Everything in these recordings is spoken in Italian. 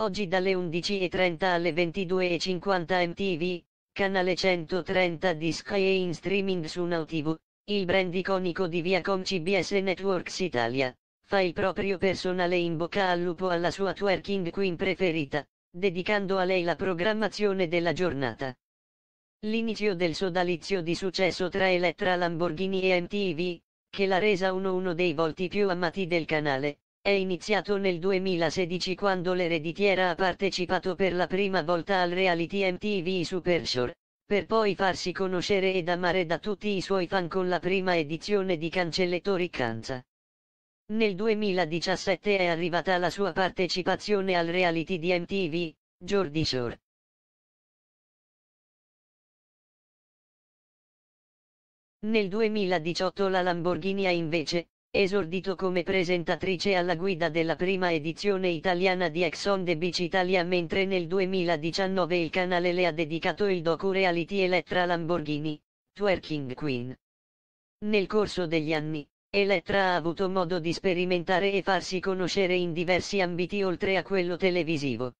Oggi dalle 11.30 alle 22.50 MTV, canale 130 di Sky e in streaming su Now il brand iconico di Viacom CBS Networks Italia, fa il proprio personale in bocca al lupo alla sua twerking queen preferita, dedicando a lei la programmazione della giornata. L'inizio del sodalizio di successo tra Elettra Lamborghini e MTV, che l'ha resa uno uno dei volti più amati del canale, è iniziato nel 2016 quando l'ereditiera ha partecipato per la prima volta al reality MTV Supershore, per poi farsi conoscere ed amare da tutti i suoi fan con la prima edizione di Cancelletto Riccanza. Nel 2017 è arrivata la sua partecipazione al reality di MTV, Jordi Shore. Nel 2018 la Lamborghini ha invece, esordito come presentatrice alla guida della prima edizione italiana di Exxon on the Beach Italia mentre nel 2019 il canale le ha dedicato il docu-reality Elettra Lamborghini, Twerking Queen. Nel corso degli anni, Elettra ha avuto modo di sperimentare e farsi conoscere in diversi ambiti oltre a quello televisivo.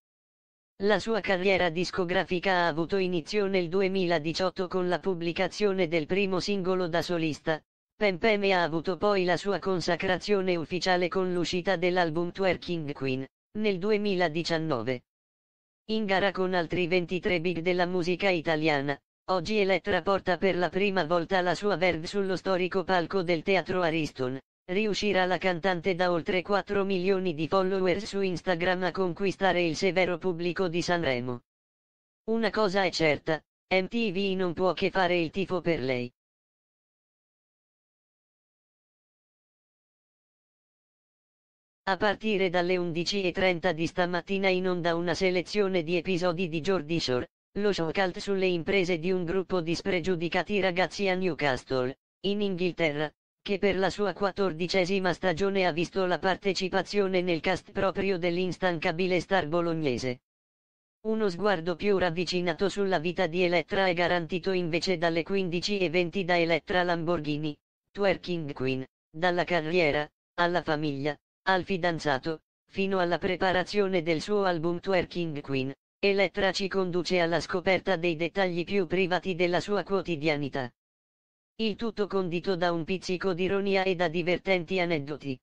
La sua carriera discografica ha avuto inizio nel 2018 con la pubblicazione del primo singolo da solista, Pempeme ha avuto poi la sua consacrazione ufficiale con l'uscita dell'album Twerking Queen, nel 2019. In gara con altri 23 big della musica italiana, oggi Elettra porta per la prima volta la sua verve sullo storico palco del teatro Ariston, riuscirà la cantante da oltre 4 milioni di follower su Instagram a conquistare il severo pubblico di Sanremo. Una cosa è certa, MTV non può che fare il tifo per lei. A partire dalle 11.30 di stamattina in onda una selezione di episodi di Jordi Shore, lo showcult sulle imprese di un gruppo di spregiudicati ragazzi a Newcastle, in Inghilterra, che per la sua quattordicesima stagione ha visto la partecipazione nel cast proprio dell'instancabile star bolognese. Uno sguardo più ravvicinato sulla vita di Elettra è garantito invece dalle 15.20 da Elettra Lamborghini, Twerking Queen, dalla carriera, alla famiglia, al fidanzato, fino alla preparazione del suo album Twerking Queen, Elettra ci conduce alla scoperta dei dettagli più privati della sua quotidianità. Il tutto condito da un pizzico di ironia e da divertenti aneddoti.